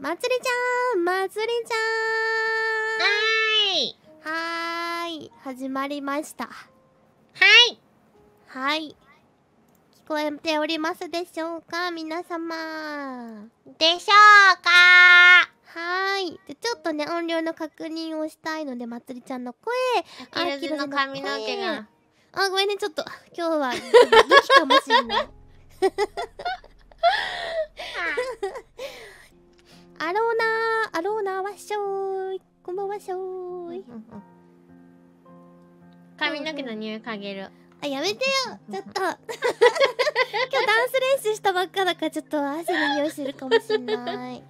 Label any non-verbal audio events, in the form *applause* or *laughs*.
まつりちゃんまつりちゃんはいはい始まりましたはいはい聞こえておりますでしょうか皆様でしょうかはいでちょっとね音量の確認をしたいのでまつりちゃんの声あきらの髪の毛があごめんねちょっと今日は武器かもしれない *laughs* アローナわっしょーいこんばんはしょーい髪の毛の匂い嗅げるあやめてよちょっと *laughs* 今日ダンス練習したばっかだからちょっと汗の匂いするかもしんない